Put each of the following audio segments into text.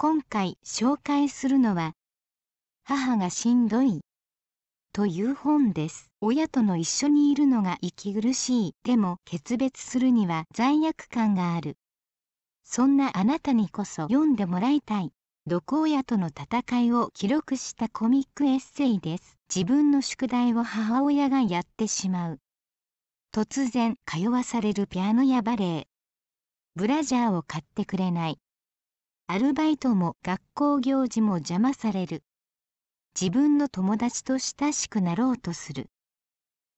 今回紹介するのは「母がしんどい」という本です。親との一緒にいるのが息苦しい。でも決別するには罪悪感がある。そんなあなたにこそ読んでもらいたい。毒親との戦いを記録したコミックエッセイです。自分の宿題を母親がやってしまう。突然通わされるピアノやバレエ。ブラジャーを買ってくれない。アルバイトも学校行事も邪魔される自分の友達と親しくなろうとする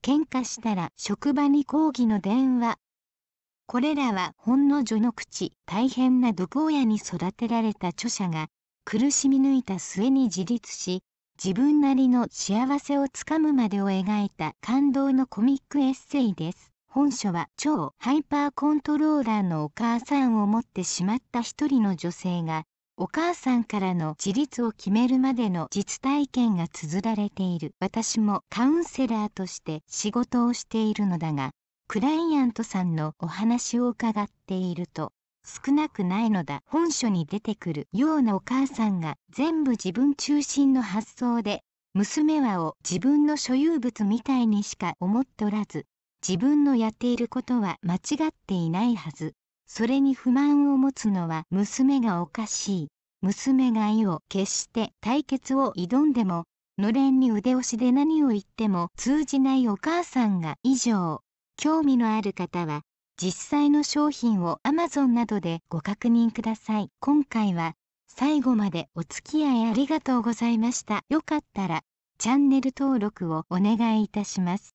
喧嘩したら職場に抗議の電話これらはほんの序の口大変な毒親に育てられた著者が苦しみ抜いた末に自立し自分なりの幸せをつかむまでを描いた感動のコミックエッセイです。本書は超ハイパーコントローラーのお母さんを持ってしまった一人の女性がお母さんからの自立を決めるまでの実体験が綴られている私もカウンセラーとして仕事をしているのだがクライアントさんのお話を伺っていると少なくないのだ本書に出てくるようなお母さんが全部自分中心の発想で娘はを自分の所有物みたいにしか思っとらず自分のやっていることは間違っていないはずそれに不満を持つのは娘がおかしい娘が意を決して対決を挑んでものれんに腕押しで何を言っても通じないお母さんが以上興味のある方は実際の商品を Amazon などでご確認ください今回は最後までお付き合いありがとうございましたよかったらチャンネル登録をお願いいたします